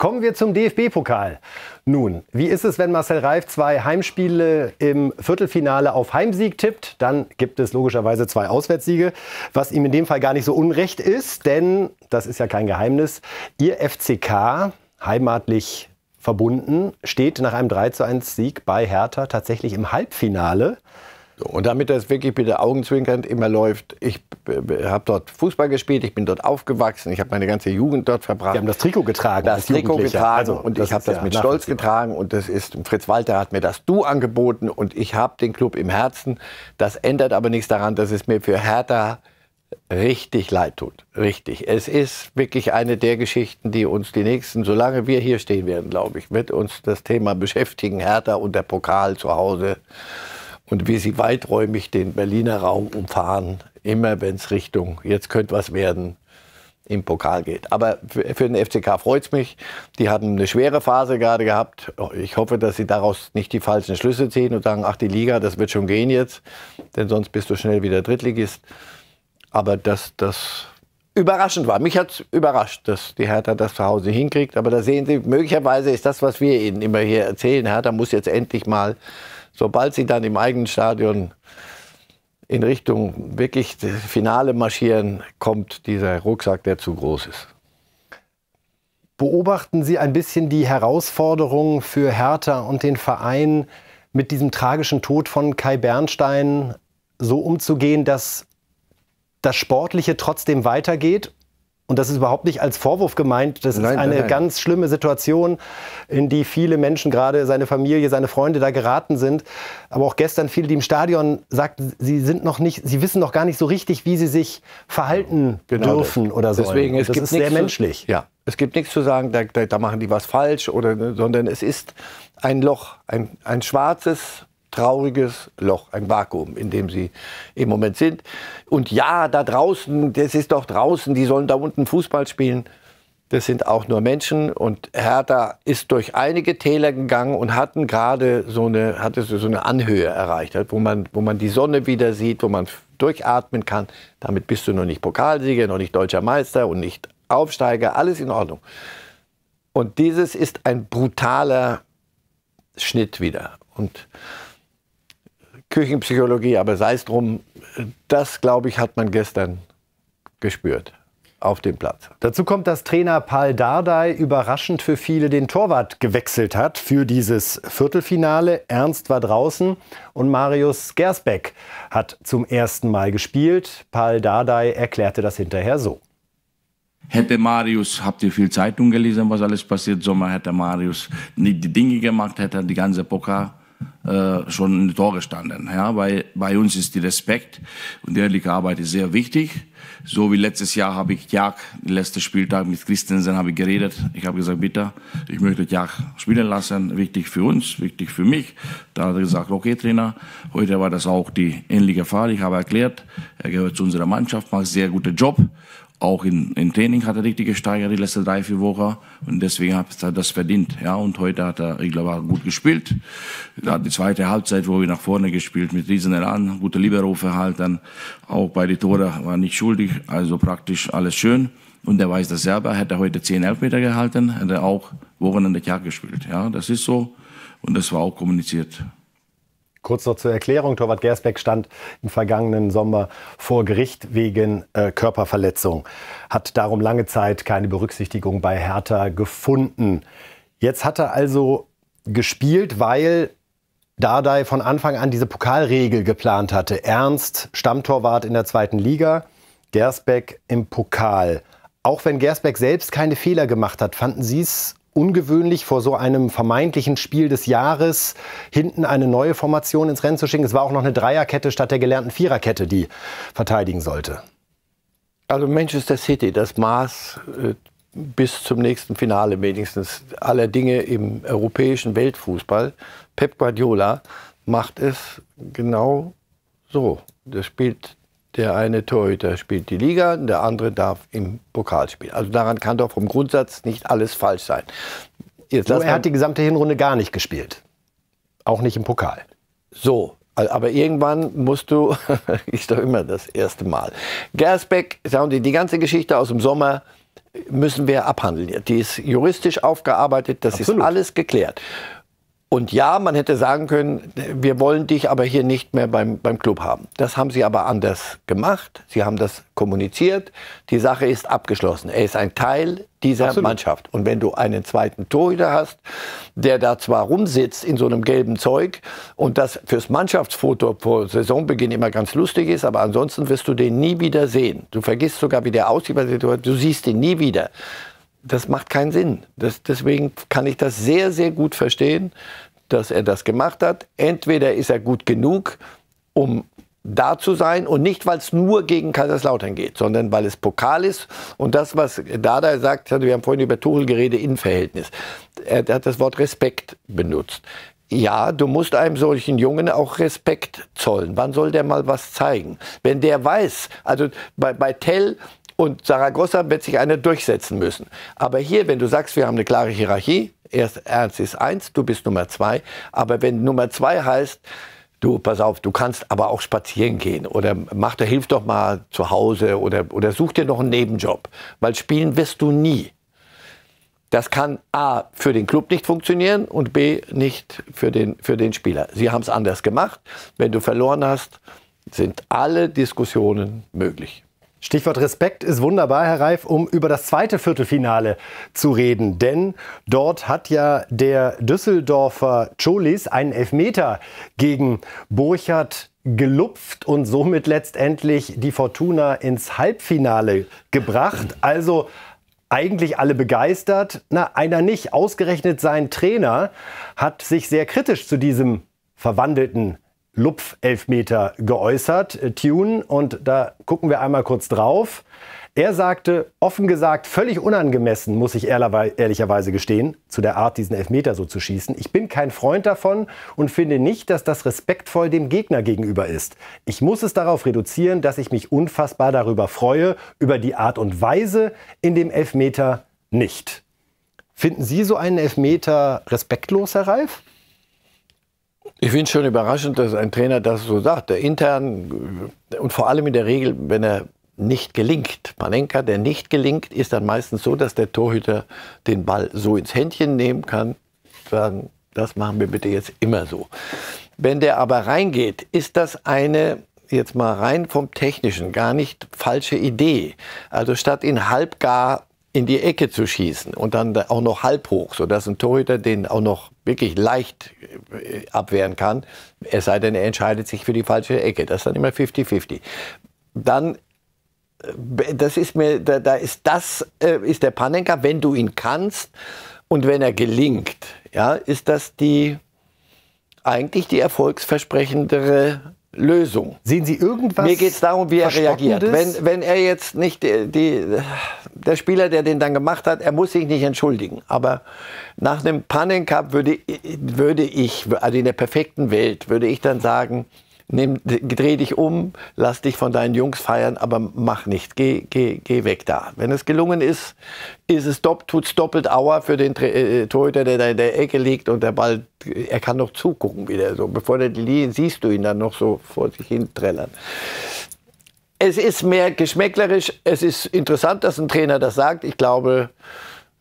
Kommen wir zum DFB-Pokal. Nun, wie ist es, wenn Marcel Reif zwei Heimspiele im Viertelfinale auf Heimsieg tippt? Dann gibt es logischerweise zwei Auswärtssiege, was ihm in dem Fall gar nicht so unrecht ist, denn das ist ja kein Geheimnis. Ihr FCK, heimatlich verbunden, steht nach einem 3:1 Sieg bei Hertha tatsächlich im Halbfinale und damit das wirklich bitte augenzwinkernd immer läuft, ich äh, habe dort Fußball gespielt, ich bin dort aufgewachsen, ich habe meine ganze Jugend dort verbracht. Sie haben das Trikot getragen. Das Trikot getragen also, und ich habe das ja mit Stolz getragen und das ist, Fritz Walter hat mir das Du angeboten und ich habe den Club im Herzen. Das ändert aber nichts daran, dass es mir für Hertha richtig leid tut. Richtig. Es ist wirklich eine der Geschichten, die uns die nächsten, solange wir hier stehen werden, glaube ich, wird uns das Thema beschäftigen. Hertha und der Pokal zu Hause und wie sie weiträumig den Berliner Raum umfahren, immer wenn es Richtung, jetzt könnte was werden, im Pokal geht. Aber für, für den FCK freut es mich. Die hatten eine schwere Phase gerade gehabt. Ich hoffe, dass sie daraus nicht die falschen Schlüsse ziehen und sagen, ach die Liga, das wird schon gehen jetzt, denn sonst bist du schnell wieder Drittligist. Aber dass das überraschend war. Mich hat es überrascht, dass die Hertha das zu Hause hinkriegt. Aber da sehen Sie, möglicherweise ist das, was wir Ihnen immer hier erzählen, Hertha muss jetzt endlich mal sobald sie dann im eigenen Stadion in Richtung wirklich Finale marschieren, kommt dieser Rucksack, der zu groß ist. Beobachten Sie ein bisschen die Herausforderungen für Hertha und den Verein mit diesem tragischen Tod von Kai Bernstein so umzugehen, dass das Sportliche trotzdem weitergeht und das ist überhaupt nicht als Vorwurf gemeint. Das nein, ist eine nein. ganz schlimme Situation, in die viele Menschen, gerade seine Familie, seine Freunde da geraten sind. Aber auch gestern viele, die im Stadion sagten, sie sind noch nicht, sie wissen noch gar nicht so richtig, wie sie sich verhalten genau, genau. dürfen das. oder so. Deswegen, es das ist sehr menschlich. ja, es gibt nichts zu sagen, da, da, machen die was falsch, oder, sondern es ist ein Loch, ein, ein schwarzes trauriges Loch, ein Vakuum, in dem sie im Moment sind. Und ja, da draußen, das ist doch draußen, die sollen da unten Fußball spielen. Das sind auch nur Menschen und Hertha ist durch einige Täler gegangen und hatten gerade so eine, hatte so eine Anhöhe erreicht, wo man, wo man die Sonne wieder sieht, wo man durchatmen kann. Damit bist du noch nicht Pokalsieger, noch nicht deutscher Meister und nicht Aufsteiger, alles in Ordnung. Und dieses ist ein brutaler Schnitt wieder. Und Küchenpsychologie, aber sei es drum, das glaube ich, hat man gestern gespürt auf dem Platz. Dazu kommt, dass Trainer Paul Dardai überraschend für viele den Torwart gewechselt hat für dieses Viertelfinale. Ernst war draußen und Marius Gersbeck hat zum ersten Mal gespielt. Paul Dardai erklärte das hinterher so. Hätte Marius, habt ihr viel Zeitung gelesen, was alles passiert, Sommer hätte Marius nicht die Dinge gemacht, hätte die ganze Pokal äh, schon in Tor gestanden. Ja, bei, bei uns ist der Respekt und die ehrliche Arbeit sehr wichtig. So wie letztes Jahr habe ich Jag, letzten Spieltag mit Christensen habe ich geredet. Ich habe gesagt, bitte, ich möchte Jag spielen lassen. Wichtig für uns, wichtig für mich. Da hat er gesagt, okay, Trainer. Heute war das auch die ähnliche Fahrt. Ich habe erklärt, er gehört zu unserer Mannschaft, macht sehr guten Job auch in, in Training hat er richtig gesteigert die letzten drei, vier Wochen und deswegen hat er das verdient. Ja, und heute hat er, ich glaube, gut gespielt. Da die zweite Halbzeit, wo wir nach vorne gespielt mit riesen Elan, gute Libero-Verhalten, auch bei den Tore war nicht schuldig, also praktisch alles schön. Und er weiß das selber, hätte er heute zehn Elfmeter gehalten, hätte er auch Wochenende Jahr gespielt. Ja, das ist so und das war auch kommuniziert. Kurz noch zur Erklärung. Torwart Gersbeck stand im vergangenen Sommer vor Gericht wegen äh, Körperverletzung. Hat darum lange Zeit keine Berücksichtigung bei Hertha gefunden. Jetzt hat er also gespielt, weil Dardai von Anfang an diese Pokalregel geplant hatte. Ernst, Stammtorwart in der zweiten Liga, Gersbeck im Pokal. Auch wenn Gersbeck selbst keine Fehler gemacht hat, fanden Sie es ungewöhnlich, vor so einem vermeintlichen Spiel des Jahres hinten eine neue Formation ins Rennen zu schicken. Es war auch noch eine Dreierkette statt der gelernten Viererkette, die verteidigen sollte. Also Manchester City, das Maß äh, bis zum nächsten Finale wenigstens aller Dinge im europäischen Weltfußball. Pep Guardiola macht es genau so. Das spielt der eine Torhüter spielt die Liga, der andere darf im Pokal spielen. Also daran kann doch vom Grundsatz nicht alles falsch sein. Jetzt so, er hat die gesamte Hinrunde gar nicht gespielt. Auch nicht im Pokal. So, aber irgendwann musst du, ist doch immer das erste Mal. Gersbeck, sagen die, die ganze Geschichte aus dem Sommer müssen wir abhandeln. Die ist juristisch aufgearbeitet, das Absolut. ist alles geklärt. Und ja, man hätte sagen können, wir wollen dich aber hier nicht mehr beim, beim Club haben. Das haben sie aber anders gemacht. Sie haben das kommuniziert. Die Sache ist abgeschlossen. Er ist ein Teil dieser Absolut. Mannschaft. Und wenn du einen zweiten Torhüter hast, der da zwar rumsitzt in so einem gelben Zeug und das fürs Mannschaftsfoto vor Saisonbeginn immer ganz lustig ist, aber ansonsten wirst du den nie wieder sehen. Du vergisst sogar, wie der aussieht, weil du siehst ihn nie wieder das macht keinen Sinn. Das, deswegen kann ich das sehr, sehr gut verstehen, dass er das gemacht hat. Entweder ist er gut genug, um da zu sein und nicht, weil es nur gegen Kaiserslautern geht, sondern weil es Pokal ist und das, was Dada sagt, also wir haben vorhin über Tuchel geredet, Innenverhältnis. Er hat das Wort Respekt benutzt. Ja, du musst einem solchen Jungen auch Respekt zollen. Wann soll der mal was zeigen? Wenn der weiß, also bei, bei Tell und Saragossa wird sich einer durchsetzen müssen. Aber hier, wenn du sagst, wir haben eine klare Hierarchie, erst Ernst ist eins, du bist Nummer zwei. Aber wenn Nummer zwei heißt, du, pass auf, du kannst aber auch spazieren gehen oder mach da, hilf doch mal zu Hause oder, oder such dir noch einen Nebenjob, weil spielen wirst du nie. Das kann A für den Club nicht funktionieren und B nicht für den, für den Spieler. Sie haben es anders gemacht. Wenn du verloren hast, sind alle Diskussionen möglich. Stichwort Respekt ist wunderbar, Herr Reif, um über das zweite Viertelfinale zu reden. Denn dort hat ja der Düsseldorfer Cholis einen Elfmeter gegen Burchard gelupft und somit letztendlich die Fortuna ins Halbfinale gebracht. Also eigentlich alle begeistert. Na, einer nicht. Ausgerechnet sein Trainer hat sich sehr kritisch zu diesem verwandelten Lupf-Elfmeter geäußert, äh, Tune. Und da gucken wir einmal kurz drauf. Er sagte, offen gesagt, völlig unangemessen, muss ich ehrlicherweise gestehen, zu der Art, diesen Elfmeter so zu schießen. Ich bin kein Freund davon und finde nicht, dass das respektvoll dem Gegner gegenüber ist. Ich muss es darauf reduzieren, dass ich mich unfassbar darüber freue, über die Art und Weise in dem Elfmeter nicht. Finden Sie so einen Elfmeter respektlos, Herr Ralf? Ich finde es schon überraschend, dass ein Trainer das so sagt. Der intern und vor allem in der Regel, wenn er nicht gelingt. Panenka, der nicht gelingt, ist dann meistens so, dass der Torhüter den Ball so ins Händchen nehmen kann, sagen, das machen wir bitte jetzt immer so. Wenn der aber reingeht, ist das eine jetzt mal rein vom Technischen, gar nicht falsche Idee. Also statt ihn halbgar in die Ecke zu schießen und dann auch noch halb hoch, sodass ein Torhüter den auch noch wirklich leicht äh, abwehren kann, es sei denn, er entscheidet sich für die falsche Ecke. Das ist dann immer 50-50. Dann, äh, das ist mir, da, da ist das, äh, ist der Panenka, wenn du ihn kannst und wenn er gelingt, ja, ist das die, eigentlich die erfolgsversprechendere Lösung. Sehen Sie irgendwas? Mir geht es darum, wie er reagiert. Wenn, wenn er jetzt nicht die, äh, die, der Spieler, der den dann gemacht hat, er muss sich nicht entschuldigen. Aber nach einem Pannencup würde, äh, würde ich, also in der perfekten Welt, würde ich dann sagen, nimm, dreh dich um, lass dich von deinen Jungs feiern, aber mach nicht, geh, geh, geh weg da. Wenn es gelungen ist, ist es dopp, tut's doppelt Aua für den äh, äh, Torhüter, der da in der Ecke liegt und der Ball, äh, er kann noch zugucken wieder so. Bevor der die Linie, siehst du ihn dann noch so vor sich hin trällern. Es ist mehr geschmäcklerisch, es ist interessant, dass ein Trainer das sagt. Ich glaube,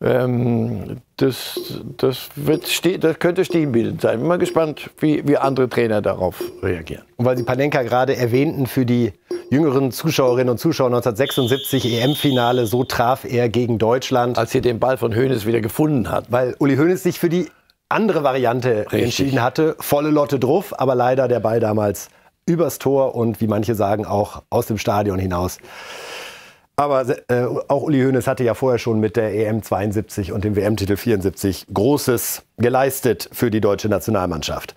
ähm, das, das, wird, das könnte stehenbildend sein. Bin mal gespannt, wie, wie andere Trainer darauf reagieren. Und weil Sie Panenka gerade erwähnten, für die jüngeren Zuschauerinnen und Zuschauer 1976 EM-Finale, so traf er gegen Deutschland. Als sie den Ball von Hoeneß wieder gefunden hat. Weil Uli Hoeneß sich für die andere Variante Richtig. entschieden hatte. Volle Lotte drauf, aber leider der Ball damals übers Tor und wie manche sagen auch aus dem Stadion hinaus aber äh, auch Uli Hoeneß hatte ja vorher schon mit der EM 72 und dem WM-Titel 74 Großes geleistet für die deutsche Nationalmannschaft.